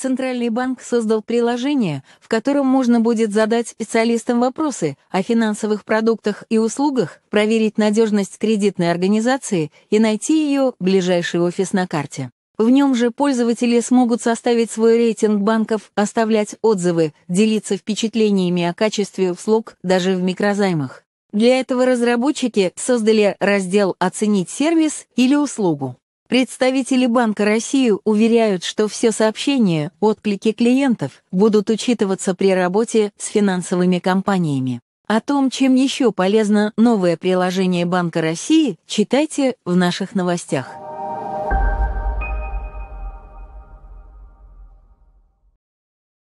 Центральный банк создал приложение, в котором можно будет задать специалистам вопросы о финансовых продуктах и услугах, проверить надежность кредитной организации и найти ее ближайший офис на карте. В нем же пользователи смогут составить свой рейтинг банков, оставлять отзывы, делиться впечатлениями о качестве услуг даже в микрозаймах. Для этого разработчики создали раздел «Оценить сервис или услугу». Представители Банка России уверяют, что все сообщения, отклики клиентов будут учитываться при работе с финансовыми компаниями. О том, чем еще полезно новое приложение Банка России, читайте в наших новостях.